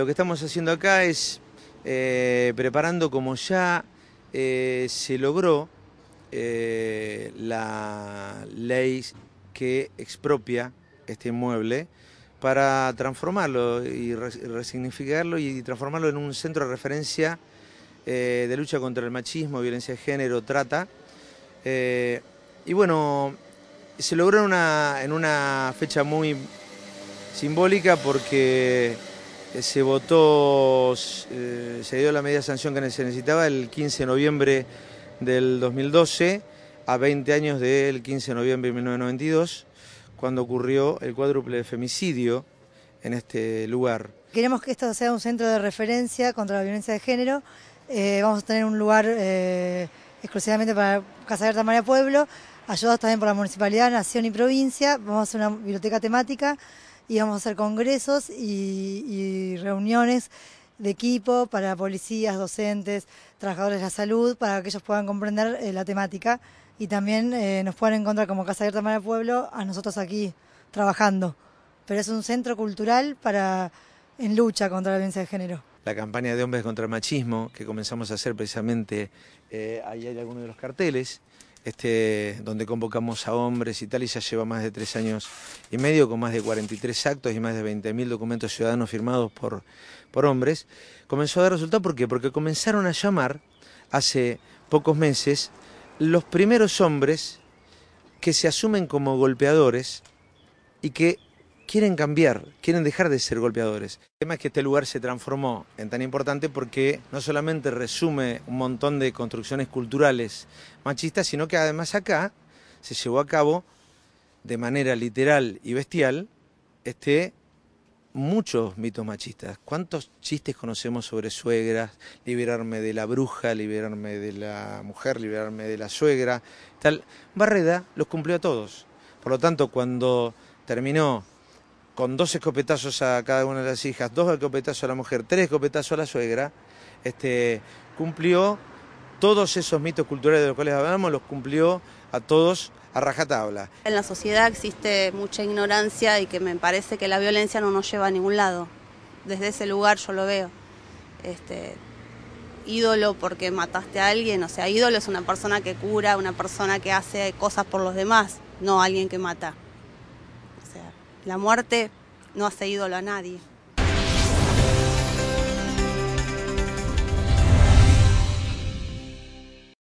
Lo que estamos haciendo acá es eh, preparando como ya eh, se logró eh, la ley que expropia este inmueble para transformarlo y resignificarlo y transformarlo en un centro de referencia de lucha contra el machismo, violencia de género, trata. y bueno, se logró una, en una fecha muy simbólica porque eh, se votó, eh, se dio la medida de sanción que se necesitaba el 15 de noviembre del 2012, a 20 años del 15 de noviembre de 1992, cuando ocurrió el cuádruple femicidio en este lugar. Queremos que esto sea un centro de referencia contra la violencia de género. Eh, vamos a tener un lugar exclusivamente para Casa Abierta María Pueblo, ayudados también por la Municipalidad, Nación y Provincia. Vamos a hacer una biblioteca temática íbamos a hacer congresos y, reuniones de equipo para policías, docentes, trabajadores de la salud, para que ellos puedan comprender eh, la temática y también eh, nos puedan encontrar como Casa Abierta para el Pueblo a nosotros aquí trabajando. Pero es un centro cultural para en lucha contra la violencia de género. La campaña de hombres contra el machismo que comenzamos a hacer precisamente, eh, ahí hay algunos de los carteles este, donde convocamos a hombres y tal, y ya lleva más de tres años y medio, con más de 43 actos y más de 20.000 documentos ciudadanos firmados por, por hombres, comenzó a dar resultado. ¿Por qué? Porque comenzaron a llamar hace pocos meses los primeros hombres que se asumen como golpeadores y que quieren cambiar, quieren dejar de ser golpeadores. El tema es que este lugar se transformó en tan importante porque no solamente resume un montón de construcciones culturales machistas, sino que además acá se llevó a cabo de manera literal y bestial este muchos mitos machistas. ¿Cuántos chistes conocemos sobre suegras? Liberarme de la bruja, liberarme de la mujer, liberarme de la suegra, tal. Barreda los cumplió a todos. Por lo tanto, cuando terminó con dos escopetazos a cada una de las hijas, dos escopetazos a la mujer, tres escopetazos a la suegra, este, cumplió todos esos mitos culturales de los cuales hablamos, los cumplió a todos a rajatabla. En la sociedad existe mucha ignorancia y que me parece que la violencia no nos lleva a ningún lado. Desde ese lugar yo lo veo. Este, ídolo porque mataste a alguien, o sea, ídolo es una persona que cura, una persona que hace cosas por los demás, no alguien que mata. La muerte no hace ídolo a nadie.